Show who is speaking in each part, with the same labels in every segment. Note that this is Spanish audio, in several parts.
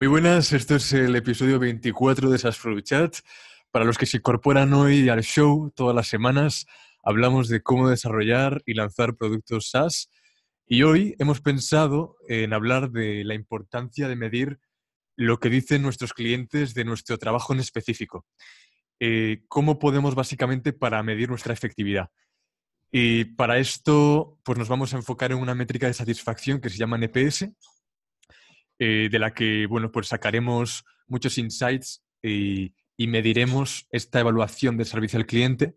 Speaker 1: Muy buenas, esto es el episodio 24 de SaaS Fruit Chat. Para los que se incorporan hoy al show, todas las semanas hablamos de cómo desarrollar y lanzar productos SaaS. Y hoy hemos pensado en hablar de la importancia de medir lo que dicen nuestros clientes de nuestro trabajo en específico. Eh, ¿Cómo podemos básicamente para medir nuestra efectividad? Y para esto, pues nos vamos a enfocar en una métrica de satisfacción que se llama NPS, eh, de la que, bueno, pues sacaremos muchos insights y, mediremos esta evaluación de servicio al cliente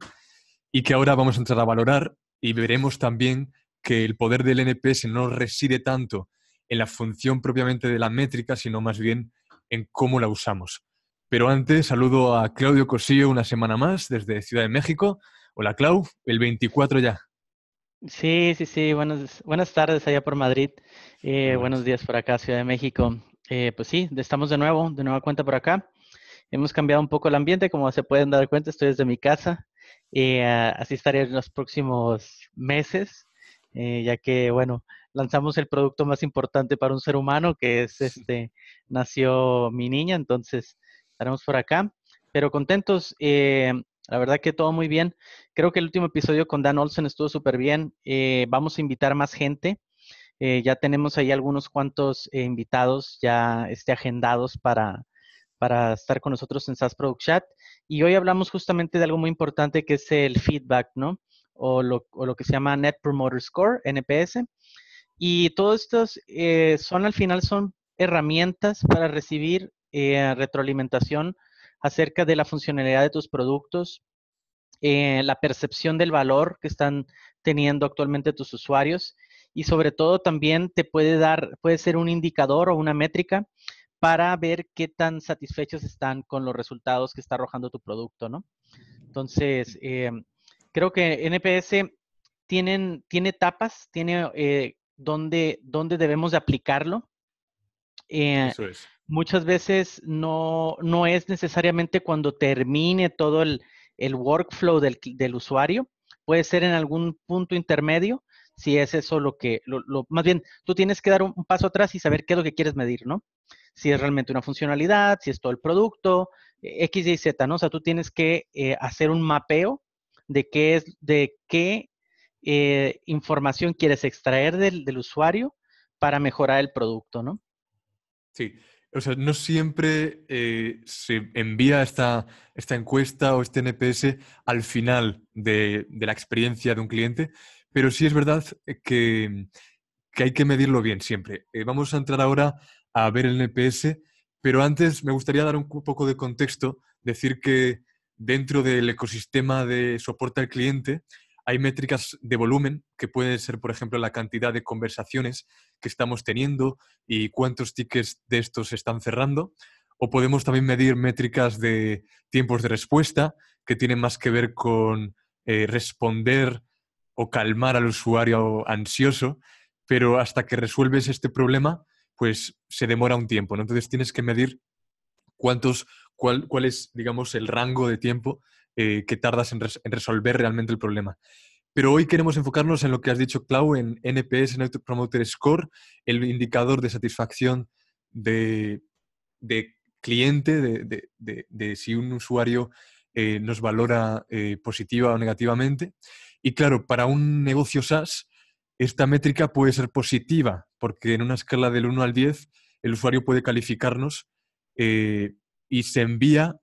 Speaker 1: y que ahora vamos a entrar a valorar y veremos también que el poder del NPS no reside tanto en la función propiamente de la métrica, sino más bien en cómo la usamos. Pero antes saludo a Claudio Cosillo una semana más desde Ciudad de México. Hola Clau, el 24 ya.
Speaker 2: Sí, sí, sí. Buenas, buenas tardes allá por Madrid. Eh, buenos días por acá, Ciudad de México. Eh, pues sí, estamos de nuevo, de nueva cuenta por acá. Hemos cambiado un poco el ambiente, como se pueden dar cuenta, estoy desde mi casa. Eh, así estaré en los próximos meses, eh, ya que, bueno, lanzamos el producto más importante para un ser humano, que es este, nació mi niña, entonces estaremos por acá. Pero contentos, la verdad que todo muy bien. Creo que el último episodio con Dan Olsen estuvo súper bien. Eh, vamos a invitar más gente. Eh, ya tenemos ahí algunos cuantos eh, invitados ya este, agendados para, estar con nosotros en SAS Product Chat. Y hoy hablamos justamente de algo muy importante que es el feedback, ¿no? O lo, o lo que se llama Net Promoter Score, NPS. Y todos estos son al final son herramientas para recibir retroalimentación acerca de la funcionalidad de tus productos, eh, la percepción del valor que están teniendo actualmente tus usuarios y sobre todo también te puede dar, puede ser un indicador o una métrica para ver qué tan satisfechos están con los resultados que está arrojando tu producto, ¿no? Entonces, eh, creo que NPS tiene etapas, tiene eh, dónde, debemos de aplicarlo eh, muchas veces no, es necesariamente cuando termine todo el, workflow del, usuario, puede ser en algún punto intermedio, si es eso lo que, más bien, tú tienes que dar un, paso atrás y saber qué es lo que quieres medir, ¿no? Si es realmente una funcionalidad, si es todo el producto, e, X, Y, Z, ¿no? O sea, tú tienes que eh, hacer un mapeo de qué es, de qué eh, información quieres extraer del, usuario para mejorar el producto, ¿no?
Speaker 1: Sí, o sea, no siempre eh, se envía esta, esta, encuesta o este NPS al final de, la experiencia de un cliente, pero sí es verdad eh, que, hay que medirlo bien siempre. Eh, vamos a entrar ahora a ver el NPS, pero antes me gustaría dar un poco de contexto, decir que dentro del ecosistema de soporte al cliente hay métricas de volumen, que pueden ser, por ejemplo, la cantidad de conversaciones que estamos teniendo y cuántos tickets de estos se están cerrando. O podemos también medir métricas de tiempos de respuesta, que tienen más que ver con eh, responder o calmar al usuario ansioso, pero hasta que resuelves este problema, pues se demora un tiempo, Entonces tienes que medir cuántos, cuál, cuál es, digamos, el rango de tiempo eh, que tardas en, resolver realmente el problema. Pero hoy queremos enfocarnos en lo que has dicho, Clau, en NPS, en Net Promoter Score, el indicador de satisfacción de, cliente, de, si un usuario eh, nos valora eh, positiva o negativamente. Y claro, para un negocio SaaS, esta métrica puede ser positiva, porque en una escala del 1 al 10, el usuario puede calificarnos y se envía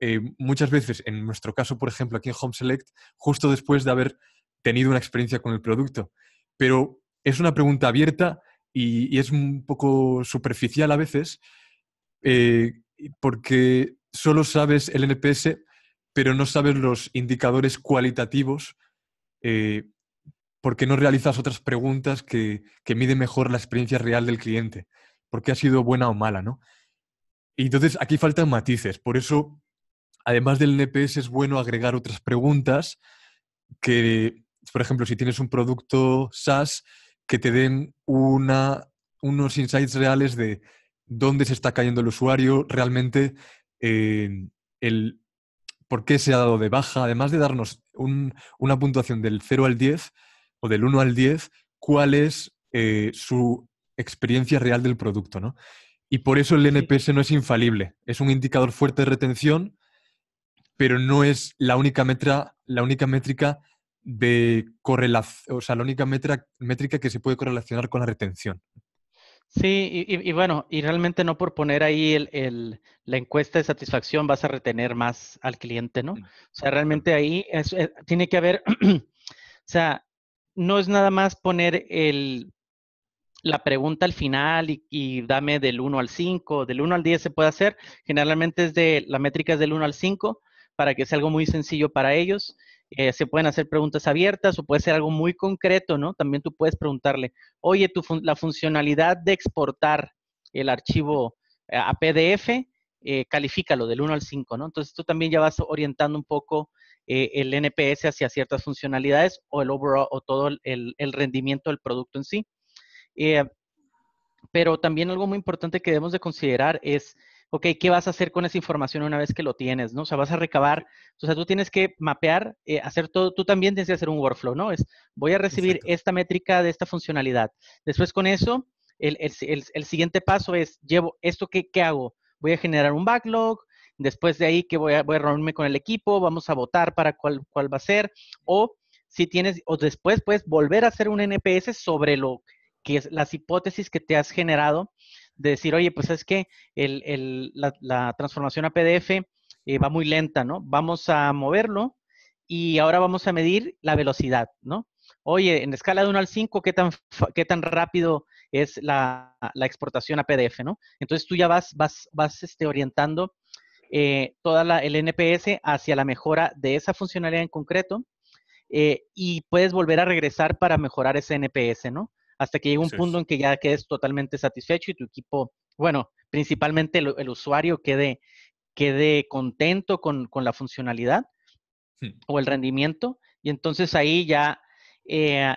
Speaker 1: eh, muchas veces, en nuestro caso, por ejemplo, aquí en Home Select, justo después de haber tenido una experiencia con el producto. Pero es una pregunta abierta y, es un poco superficial a veces, eh, porque solo sabes el NPS, pero no sabes los indicadores cualitativos, eh, porque no realizas otras preguntas que, que miden mejor la experiencia real del cliente, porque ha sido buena o mala, ¿no? Y entonces aquí faltan matices, por eso además del NPS es bueno agregar otras preguntas que, por ejemplo, si tienes un producto SaaS, que te den unos insights reales de dónde se está cayendo el usuario, realmente eh, el por qué se ha dado de baja, además de darnos una puntuación del 0 al 10 o del 1 al 10, cuál es eh, su experiencia real del producto, Y por eso el NPS no es infalible, es un indicador fuerte de retención, pero no es la única métrica, la única métrica de correlación, o sea, la única métrica, métrica que se puede correlacionar con la retención.
Speaker 2: Sí, y, bueno, y realmente no por poner ahí el, la encuesta de satisfacción vas a retener más al cliente, ¿no? Mm, o sea, realmente ahí eh, tiene que haber, o sea, no es nada más poner el, la pregunta al final y, y dame del 1 al 5, del 1 al 10 se puede hacer, generalmente es de, la métrica es del 1 al 5, para que sea algo muy sencillo para ellos. Eh, se pueden hacer preguntas abiertas o puede ser algo muy concreto, ¿no? También tú puedes preguntarle, oye, la funcionalidad de exportar el archivo a PDF, eh, califícalo del 1 al 5, ¿no? Entonces tú también ya vas orientando un poco eh, el NPS hacia ciertas funcionalidades o el overall o todo el, el rendimiento del producto en sí. pero también algo muy importante que debemos de considerar es ok, ¿qué vas a hacer con esa información una vez que lo tienes? O sea, vas a recabar, o sea, tú tienes que mapear, eh, hacer todo, tú también tienes que hacer un workflow, ¿no? Es, voy a recibir esta métrica de esta funcionalidad. Después con eso, el, siguiente paso es, llevo esto, ¿qué, hago? Voy a generar un backlog, después de ahí que voy a, voy a reunirme con el equipo, vamos a votar para cuál, cuál va a ser, o si tienes, o después puedes volver a hacer un NPS sobre lo que es las hipótesis que te has generado de decir, oye, pues es que el, la, transformación a PDF eh, va muy lenta, ¿no? Vamos a moverlo y ahora vamos a medir la velocidad, ¿no? Oye, en escala de 1 al 5, ¿qué tan, qué tan rápido es la, exportación a PDF, ¿no? Entonces tú ya vas, vas, vas este, orientando eh, toda la, el NPS hacia la mejora de esa funcionalidad en concreto eh, y puedes volver a regresar para mejorar ese NPS, ¿no? hasta que llega un punto en que ya quedes totalmente satisfecho y tu equipo, bueno, principalmente el, usuario quede, quede contento con, la funcionalidad hmm. o el rendimiento. Y entonces ahí ya eh,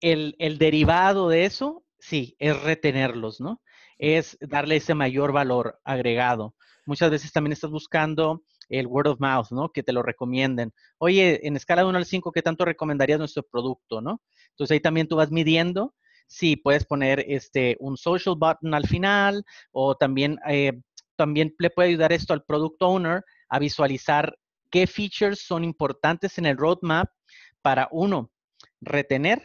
Speaker 2: el, el, derivado de eso, sí, es retenerlos, ¿no? Es darle ese mayor valor agregado. Muchas veces también estás buscando el word of mouth, ¿no? Que te lo recomienden. Oye, en escala de 1 al 5, ¿qué tanto recomendarías nuestro producto, ¿no? Entonces ahí también tú vas midiendo sí, puedes poner este, un social button al final o también, eh, también le puede ayudar esto al product owner a visualizar qué features son importantes en el roadmap para uno, retener,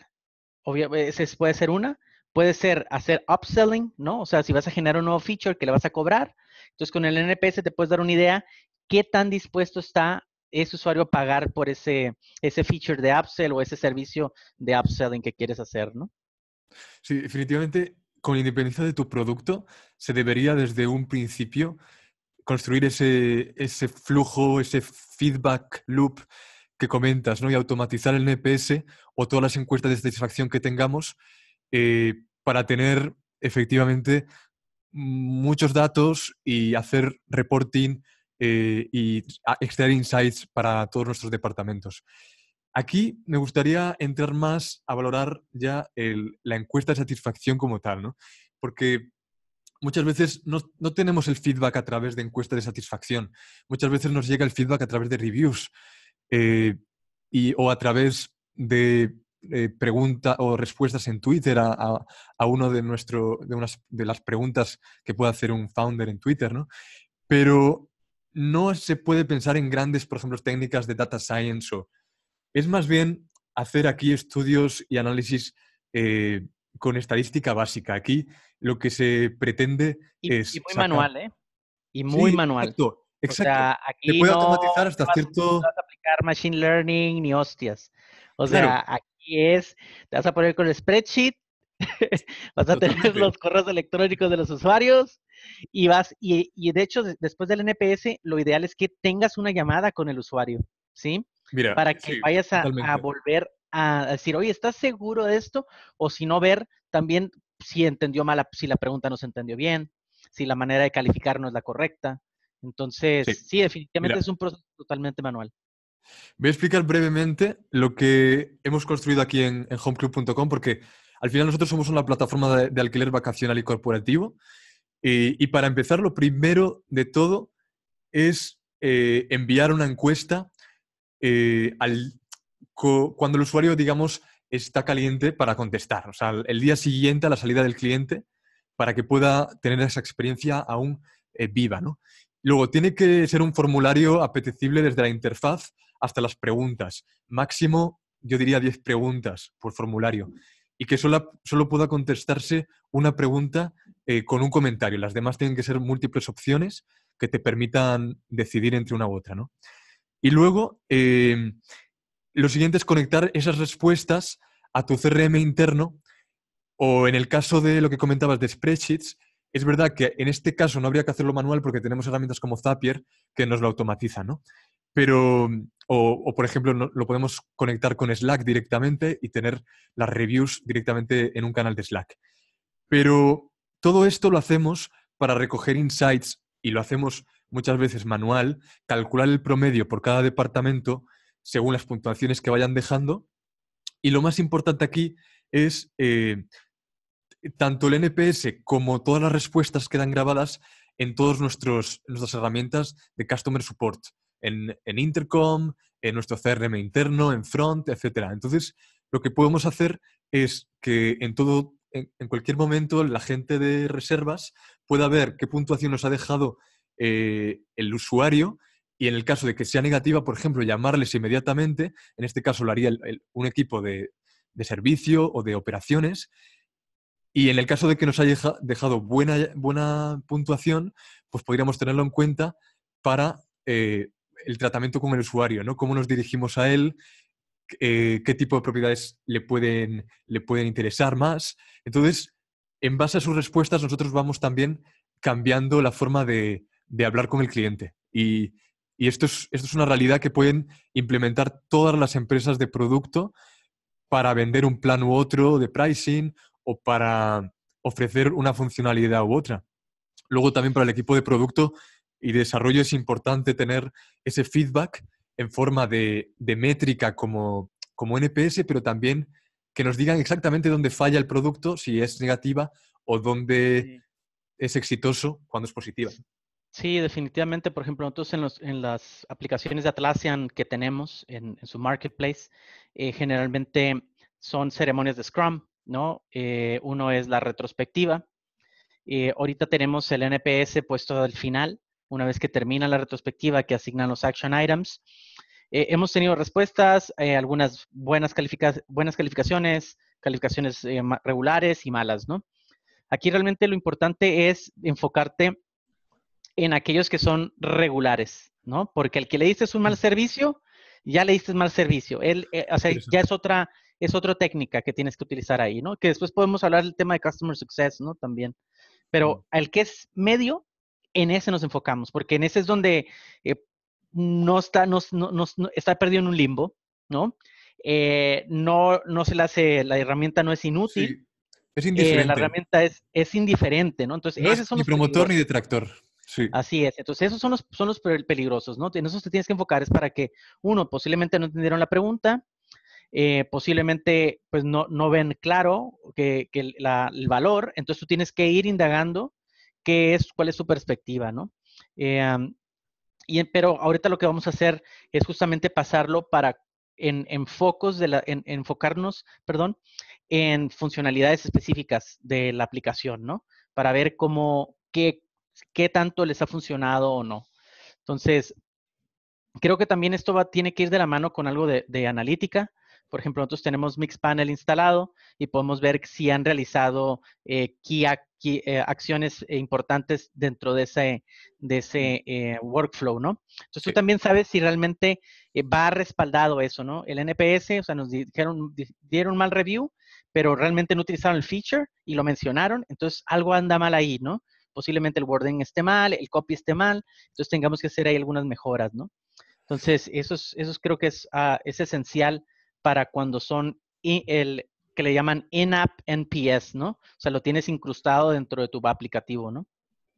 Speaker 2: obviamente puede ser una, puede ser hacer upselling, ¿no? O sea, si vas a generar un nuevo feature que le vas a cobrar, entonces con el NPS te puedes dar una idea qué tan dispuesto está ese usuario a pagar por ese, ese feature de upsell o ese servicio de upselling que quieres hacer, ¿no?
Speaker 1: Sí, definitivamente, con independencia de tu producto, se debería desde un principio construir ese, flujo, ese feedback loop que comentas, ¿no? Y automatizar el NPS o todas las encuestas de satisfacción que tengamos eh, para tener efectivamente muchos datos y hacer reporting eh, y extraer insights para todos nuestros departamentos. Aquí me gustaría entrar más a valorar ya la encuesta de satisfacción como tal, ¿no? Porque muchas veces no, tenemos el feedback a través de encuestas de satisfacción. Muchas veces nos llega el feedback a través de reviews eh, y, o a través de eh, preguntas o respuestas en Twitter a, una de, nuestro, de, de las preguntas que puede hacer un founder en Twitter, ¿no? Pero no se puede pensar en grandes, por ejemplo, técnicas de data science o es más bien hacer aquí estudios y análisis eh, con estadística básica. Aquí lo que se pretende es... Y muy manual, ¿eh? Y muy manual. Exacto, O sea, aquí no vas, a
Speaker 2: aplicar machine learning ni hostias. O sea, aquí es... Te vas a poner con el spreadsheet, vas a tener los correos electrónicos de los usuarios y vas... y de hecho, después del NPS, lo ideal es que tengas una llamada con el usuario, ¿sí? para que vayas a, volver a decir, oye, ¿estás seguro de esto? O si no, ver también si entendió mal, si la pregunta no se entendió bien, si la manera de calificar no es la correcta. Entonces, sí, definitivamente es un proceso totalmente manual.
Speaker 1: Voy a explicar brevemente lo que hemos construido aquí en, homeclub.com porque al final nosotros somos una plataforma de, alquiler vacacional y corporativo. Eh, y, para empezar, lo primero de todo es eh, enviar una encuesta eh, cuando el usuario, digamos, está caliente para contestar, o sea, el día siguiente a la salida del cliente, para que pueda tener esa experiencia aún eh, viva. ¿no? Luego, tiene que ser un formulario apetecible desde la interfaz hasta las preguntas. Máximo, yo diría 10 preguntas por formulario. Y que solo, solo pueda contestarse una pregunta eh, con un comentario. Las demás tienen que ser múltiples opciones que te permitan decidir entre una u otra. ¿no? Y luego, em, lo siguiente es conectar esas respuestas a tu CRM interno o en el caso de lo que comentabas de spreadsheets, es verdad que en este caso no habría que hacerlo manual porque tenemos herramientas como Zapier que nos lo automatizan, ¿no? Pero, o, por ejemplo, lo podemos conectar con Slack directamente y tener las reviews directamente en un canal de Slack. Pero todo esto lo hacemos para recoger insights y lo hacemos muchas veces manual, calcular el promedio por cada departamento según las puntuaciones que vayan dejando. Y lo más importante aquí es eh, tanto el NPS como todas las respuestas quedan grabadas en todas nuestras herramientas de Customer Support, en, Intercom, en nuestro CRM interno, en Front, etc. Entonces, lo que podemos hacer es que todo en, cualquier momento la gente de reservas pueda ver qué puntuación nos ha dejado eh, el usuario y en el caso de que sea negativa, por ejemplo, llamarles inmediatamente, en este caso lo haría un equipo de, servicio o de operaciones, y en el caso de que nos haya dejado buena, buena puntuación, pues podríamos tenerlo en cuenta para eh, el tratamiento con el usuario, ¿no? Cómo nos dirigimos a él, eh, qué tipo de propiedades le pueden, le pueden interesar más. Entonces, en base a sus respuestas, nosotros vamos también cambiando la forma de, de hablar con el cliente. Y, y esto, es, esto es una realidad que pueden implementar todas las empresas de producto para vender un plan u otro de pricing o para ofrecer una funcionalidad u otra. Luego también para el equipo de producto y desarrollo es importante tener ese feedback en forma de, métrica como, NPS, pero también que nos digan exactamente dónde falla el producto, si es negativa o dónde es exitoso cuando es positiva.
Speaker 2: Sí, definitivamente. Por ejemplo, nosotros en, las aplicaciones de Atlassian que tenemos en, su marketplace, eh, generalmente son ceremonias de Scrum, ¿no? Eh, uno es la retrospectiva. Eh, ahorita tenemos el NPS puesto al final, una vez que termina la retrospectiva, que asignan los action items. hemos tenido respuestas, algunas buenas, buenas calificaciones, calificaciones regulares y malas, ¿no? Aquí realmente lo importante es enfocarte en aquellos que son regulares, ¿no? Porque el que le diste un mal servicio, ya le diste mal servicio. Eh, o sea, ya es otra, es otra técnica que tienes que utilizar ahí, ¿no? Que después podemos hablar del tema de Customer Success, ¿no? También. Pero al que es medio, en ese nos enfocamos, porque en ese es donde eh, no está, no, está perdido en un limbo, ¿no? Eh, no, no se le hace, la herramienta no es inútil. Es indiferente. la herramienta es, es indiferente, ¿no? Entonces, no es ni promotor ni detractor. Así es. Entonces, esos son los, son los peligrosos, ¿no? En eso te tienes que enfocar. Es para que, uno, posiblemente no entendieron la pregunta, eh, posiblemente pues no, no ven claro que, el valor, entonces tú tienes que ir indagando qué es, cuál es su perspectiva, ¿no? Eh, y, pero ahorita lo que vamos a hacer es justamente pasarlo para en, de enfocarnos, perdón, en funcionalidades específicas de la aplicación, ¿no? Para ver cómo, qué, qué tanto les ha funcionado o no. Entonces, creo que también esto tiene que ir de la mano con algo de, analítica. Por ejemplo, nosotros tenemos Mixpanel instalado y podemos ver si han realizado eh, eh, acciones importantes dentro de ese, eh, workflow, ¿no? Entonces tú también sabes si realmente va respaldado eso, ¿no? El NPS, o sea, nos dieron mal review, pero realmente no utilizaron el feature y lo mencionaron, entonces algo anda mal ahí, ¿no? posiblemente el wording esté mal, el copy esté mal, entonces tengamos que hacer ahí algunas mejoras, ¿no? Entonces, eso, creo que es, ah, es esencial para cuando son el que le llaman in-app NPS, ¿no? O sea, lo tienes incrustado dentro de tu aplicativo, ¿no?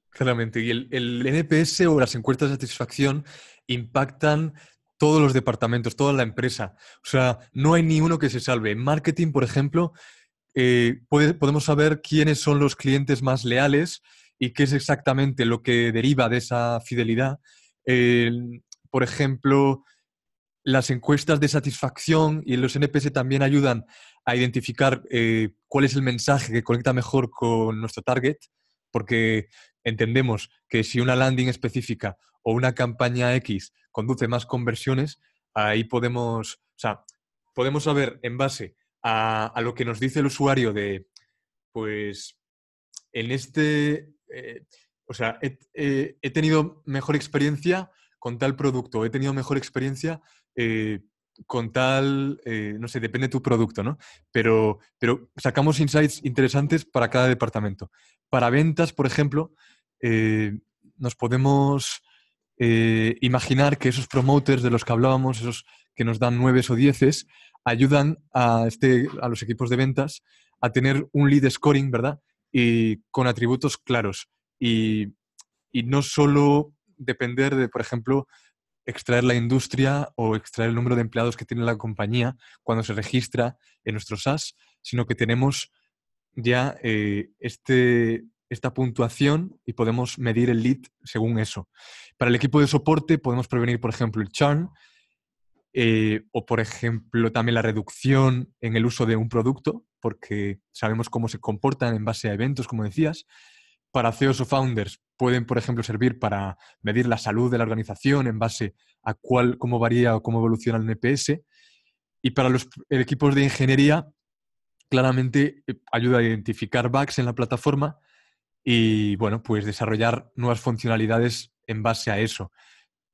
Speaker 1: Claramente. Y el, NPS o las encuestas de satisfacción impactan todos los departamentos, toda la empresa. O sea, no hay ni uno que se salve. En marketing, por ejemplo, eh, podemos saber quiénes son los clientes más leales y qué es exactamente lo que deriva de esa fidelidad. por ejemplo, las encuestas de satisfacción y los NPS también ayudan a identificar eh, cuál es el mensaje que conecta mejor con nuestro target, porque entendemos que si una landing específica o una campaña X conduce más conversiones, ahí podemos, o sea, podemos saber en base a, a lo que nos dice el usuario de, pues, en este, eh, o sea, eh, he, tenido mejor experiencia con tal producto, he tenido mejor experiencia eh, con tal, no sé, depende de tu producto, ¿no? Pero, pero sacamos insights interesantes para cada departamento. Para ventas, por ejemplo, nos podemos imaginar que esos promoters de los que hablábamos, esos que nos dan nueve o dieces, ayudan a, este, a los equipos de ventas a tener un lead scoring, ¿verdad? y con atributos claros y, no solo depender de, por ejemplo, extraer la industria o extraer el número de empleados que tiene la compañía cuando se registra en nuestro SaaS, sino que tenemos ya eh, este, esta puntuación y podemos medir el lead según eso. Para el equipo de soporte podemos prevenir, por ejemplo, el churn eh, o, por ejemplo, también la reducción en el uso de un producto porque sabemos cómo se comportan en base a eventos, como decías. Para CEOs o founders pueden, por ejemplo, servir para medir la salud de la organización en base a cuál, cómo varía o cómo evoluciona el NPS. Y para los equipos de ingeniería, claramente eh, ayuda a identificar bugs en la plataforma y, bueno, pues desarrollar nuevas funcionalidades en base a eso.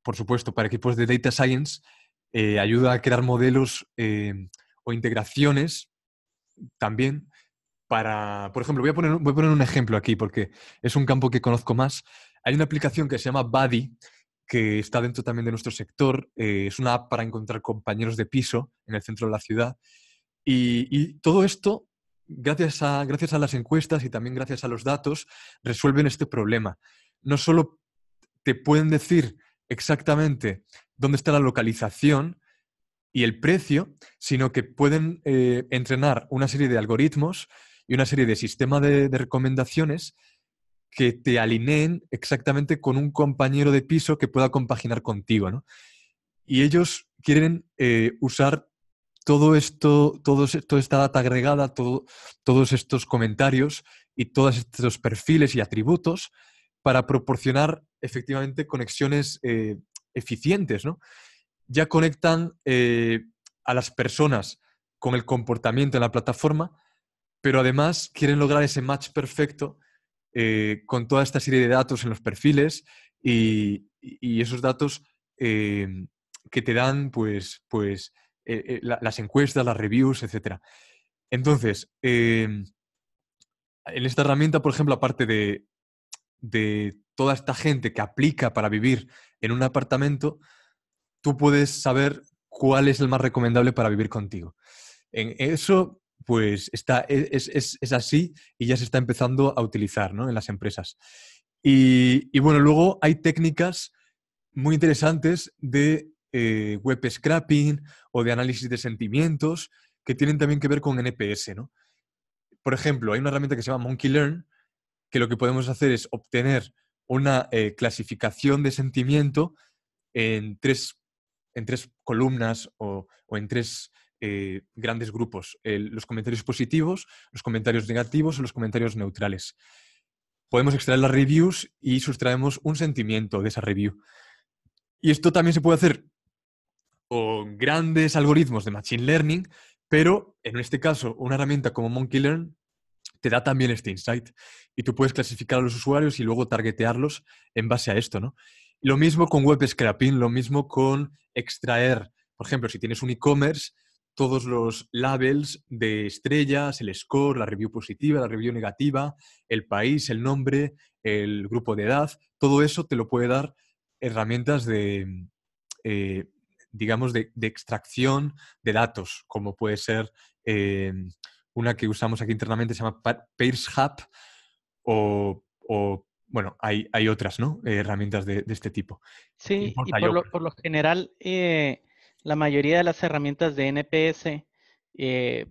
Speaker 1: Por supuesto, para equipos de data science, eh, ayuda a crear modelos eh, o integraciones también para, por ejemplo, voy a, poner, un ejemplo aquí porque es un campo que conozco más. Hay una aplicación que se llama Buddy, que está dentro también de nuestro sector. Eh, es una app para encontrar compañeros de piso en el centro de la ciudad. Y, todo esto, gracias a, gracias a las encuestas y también gracias a los datos, resuelven este problema. No solo te pueden decir exactamente dónde está la localización, y el precio, sino que pueden eh, entrenar una serie de algoritmos y una serie de sistemas de, recomendaciones que te alineen exactamente con un compañero de piso que pueda compaginar contigo. ¿no? Y ellos quieren eh, usar todo esto, toda esta data agregada, todos estos comentarios y todos estos perfiles y atributos para proporcionar efectivamente conexiones eh, eficientes, ¿no? ya conectan eh, a las personas con el comportamiento en la plataforma, pero además quieren lograr ese match perfecto eh, con toda esta serie de datos en los perfiles y, esos datos eh, que te dan pues, pues las encuestas, las reviews, etc. Entonces, em, en esta herramienta, por ejemplo, aparte de toda esta gente que aplica para vivir en un apartamento, tú puedes saber cuál es el más recomendable para vivir contigo. En eso, pues está, e, es, así y ya se está empezando a utilizar en las empresas. Y, bueno, luego hay técnicas muy interesantes de eh, web scrapping o de análisis de sentimientos que tienen también que ver con NPS. Por ejemplo, hay una herramienta que se llama Monkey Learn, que lo que podemos hacer es obtener una eh, clasificación de sentimiento en tres en tres columnas o, en tres eh, grandes grupos. los comentarios positivos, los comentarios negativos o los comentarios neutrales. Podemos extraer las reviews y sustraemos un sentimiento de esa review. Y esto también se puede hacer con grandes algoritmos de Machine Learning, pero en este caso una herramienta como Monkey Learn te da también este insight. Y tú puedes clasificar a los usuarios y luego targetearlos en base a esto, ¿no? Lo mismo con web scrapping, lo mismo con extraer, por ejemplo, si tienes un e-commerce, todos los labels de estrellas, el score, la review positiva, la review negativa, el país, el nombre, el grupo de edad, todo eso te lo puede dar herramientas de, eh, digamos, de, extracción de datos, como puede ser eh, una que usamos aquí internamente, se llama PairsHub, o, o bueno, hay, hay otras ¿no? Eh, herramientas de, de, este tipo. Sí, y por lo,
Speaker 2: por lo, general, eh, la mayoría de las herramientas de NPS eh,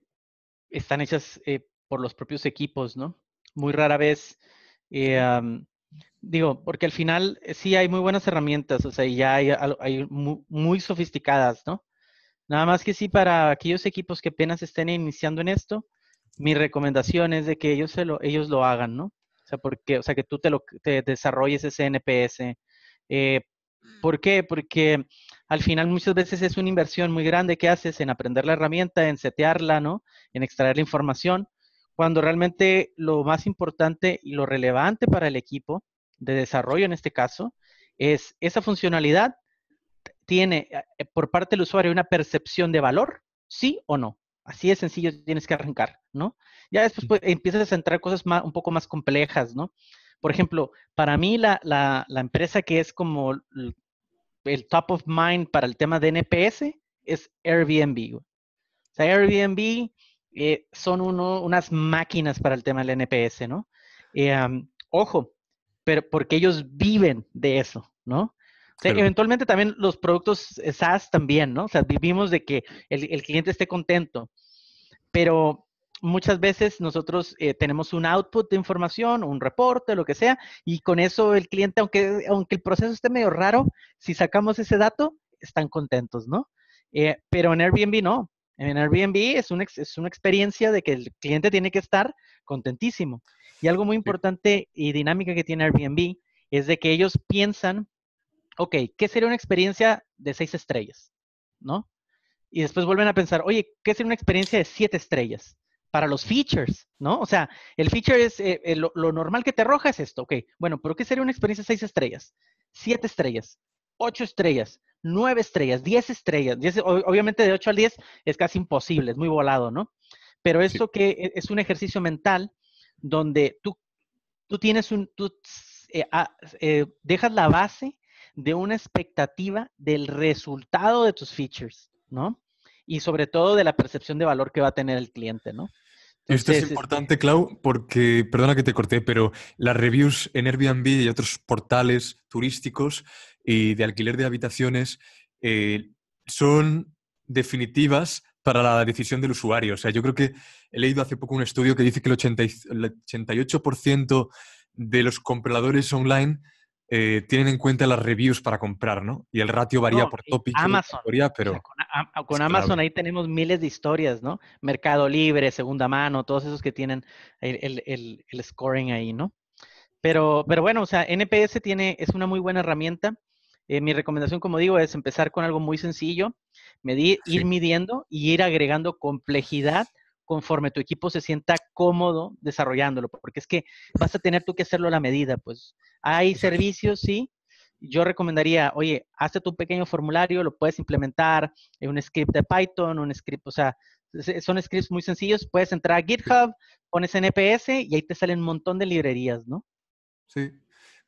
Speaker 2: están hechas eh, por los propios equipos, ¿no? Muy rara vez, eh, digo, porque al final sí hay muy buenas herramientas, o sea, ya hay, hay muy, muy, sofisticadas, ¿no? Nada más que sí, para aquellos equipos que apenas estén iniciando en esto, mi recomendación es de que ellos, se lo, ellos lo hagan, ¿no? O sea, porque, o sea que tú te, lo, te desarrolles ese NPS. Eh, mm. ¿Por qué? Porque al final muchas veces es una inversión muy grande que haces en aprender la herramienta, en setearla, ¿no? En extraer la información, cuando realmente lo más importante y lo relevante para el equipo de desarrollo en este caso es esa funcionalidad tiene eh, eh, por parte del usuario una percepción de valor, sí o no. Así de sencillo tienes que arrancar, ¿no? Ya después pues, empiezas a centrar cosas más, un poco más complejas, ¿no? Por ejemplo, para mí la, empresa que es como el, top of mind para el tema de NPS es Airbnb. O sea, Airbnb eh, son unas máquinas para el tema del NPS, ¿no? Eh, ojo, pero porque ellos viven de eso, ¿no? Eventualmente también los productos eh, SaaS también, ¿no? O sea, vivimos de que el, cliente esté contento, pero muchas veces nosotros eh, tenemos un output de información, un reporte, lo que sea, y con eso el cliente, aunque, aunque el proceso esté medio raro, si sacamos ese dato, están contentos, ¿no? Eh, pero en Airbnb no. En Airbnb es una, es una experiencia de que el cliente tiene que estar contentísimo. Y algo muy importante y dinámica que tiene Airbnb es de que ellos piensan ok, ¿qué sería una experiencia de seis estrellas? ¿No? Y después vuelven a pensar, oye, ¿qué sería una experiencia de siete estrellas? Para los features, ¿no? O sea, el feature es, eh, eh, lo, normal que te arroja es esto, ok, bueno, pero ¿qué sería una experiencia de seis estrellas? Siete estrellas, ocho estrellas, nueve estrellas, diez estrellas. obviamente de ocho al diez es casi imposible, es muy volado, ¿no? Pero esto que e, es un ejercicio mental donde tú, tú tienes un, tú eh, ah, dejas la base de una expectativa del resultado de tus features, ¿no? Y sobre todo de la percepción de valor que va a tener el cliente, ¿no?
Speaker 1: Esto es importante, Clau, porque, perdona que te corté, pero las reviews en Airbnb y otros portales turísticos y de alquiler de habitaciones eh, son definitivas para la decisión del usuario. O sea, yo creo que he leído hace poco un estudio que dice que el 88% de los compradores online eh, tienen en cuenta las reviews para comprar, ¿no? Y el ratio varía por tópico. Amazon. pero
Speaker 2: con, Amazon ahí tenemos miles de historias, ¿no? Mercado Libre, segunda mano, todos esos que tienen el, scoring ahí, ¿no? Pero, pero bueno, o sea, NPS tiene, es una muy buena herramienta. Eh, mi recomendación, como digo, es empezar con algo muy sencillo, ir midiendo y ir agregando complejidad conforme tu equipo se sienta cómodo desarrollándolo, porque es que vas a tener tú que hacerlo a la medida, pues hay servicios, sí, yo recomendaría, oye, hazte tu pequeño formulario, lo puedes implementar en un script de Python, un script, o sea, son scripts muy sencillos, puedes entrar a GitHub, pones NPS y ahí te salen un montón de librerías, ¿no?
Speaker 1: Sí,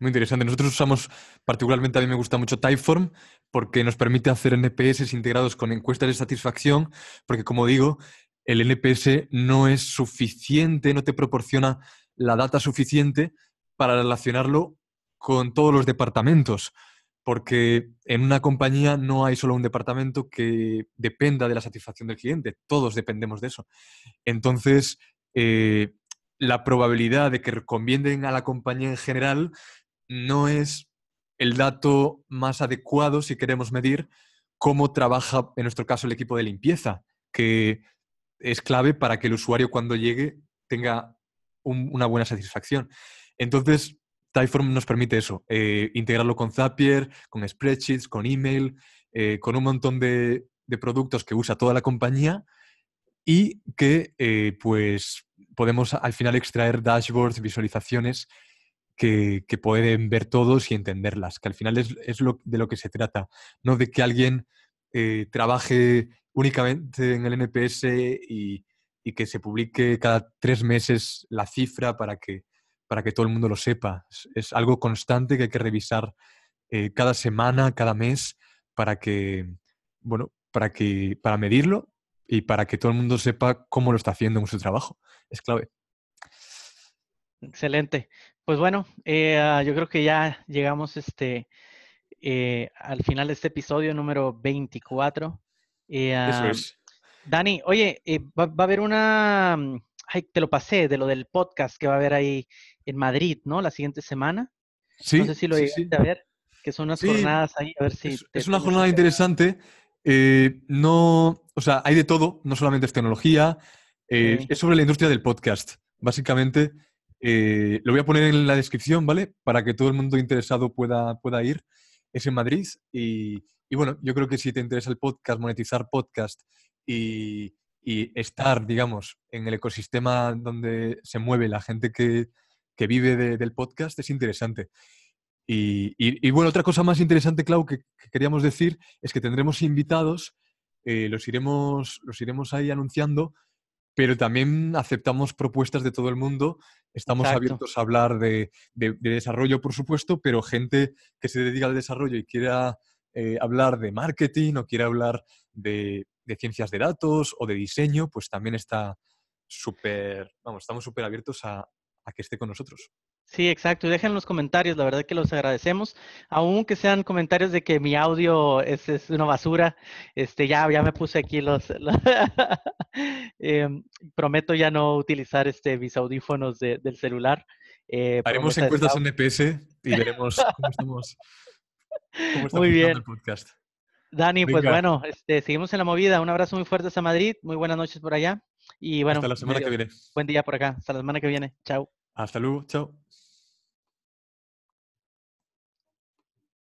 Speaker 1: muy interesante. Nosotros usamos, particularmente a mí me gusta mucho Typeform, porque nos permite hacer NPS integrados con encuestas de satisfacción, porque como digo, el NPS no es suficiente, no te proporciona la data suficiente para relacionarlo con todos los departamentos, porque en una compañía no hay solo un departamento que dependa de la satisfacción del cliente, todos dependemos de eso. Entonces, eh, la probabilidad de que recomienden a la compañía en general no es el dato más adecuado si queremos medir cómo trabaja, en nuestro caso, el equipo de limpieza, que es clave para que el usuario cuando llegue tenga una buena satisfacción. Entonces, Typeform nos permite eso, eh, integrarlo con Zapier, con spreadsheets, con email, eh, con un montón de, productos que usa toda la compañía y que eh, pues podemos al final extraer dashboards, visualizaciones que, pueden ver todos y entenderlas, que al final es, es lo, de lo que se trata, no de que alguien eh, trabaje únicamente en el NPS y, que se publique cada tres meses la cifra para que, para que todo el mundo lo sepa. Es, algo constante que hay que revisar eh, cada semana, cada mes, para que, bueno, para que, para medirlo y para que todo el mundo sepa cómo lo está haciendo en su trabajo. Es clave.
Speaker 2: Excelente. Pues bueno, eh, ah, yo creo que ya llegamos este, eh, al final de este episodio número 24. Eh, Eso es. Dani, oye, eh, va, a haber una... Mm, ay, te lo pasé de lo del podcast que va a haber ahí en Madrid, ¿no? La siguiente semana.
Speaker 1: Sí. No sé si lo sí, sí.
Speaker 2: a ver, que son unas jornadas ahí, a ver si... Es, una jornada
Speaker 1: interesante. no, o sea, hay de todo, no solamente es tecnología, es sobre la industria del podcast. Básicamente, lo voy a poner en la descripción, ¿vale? Para que todo el mundo interesado pueda, pueda ir es en Madrid. Y, bueno, yo creo que si te interesa el podcast, monetizar podcast y, estar, digamos, en el ecosistema donde se mueve la gente que, que vive del podcast, es interesante. Y, y, bueno, otra cosa más interesante, Clau, que, queríamos decir es que tendremos invitados, eh, los, iremos, los iremos ahí anunciando pero también aceptamos propuestas de todo el mundo. Estamos abiertos a hablar de, desarrollo, por supuesto, pero gente que se dedica al desarrollo y quiera eh, hablar de marketing o quiera hablar de, de, ciencias de datos o de diseño, pues también está súper, vamos, estamos súper abiertos a, a que esté con nosotros. Sí, exacto. Dejen los comentarios, la
Speaker 2: verdad que los agradecemos. Aunque sean comentarios de que mi audio es, una basura, este, ya, ya me puse aquí los... Em, prometo ya no utilizar este, mis audífonos de, del celular. Eh, Haremos encuestas en NPS
Speaker 1: e y veremos cómo estamos.
Speaker 2: Cómo muy El podcast. Dani, pues bueno, este, seguimos en la movida. Un abrazo muy fuerte a Madrid. Muy buenas noches por allá. Y bueno, hasta la semana que viene. Buen día por acá. Hasta la semana que viene. Chao. Hasta luego. Chao.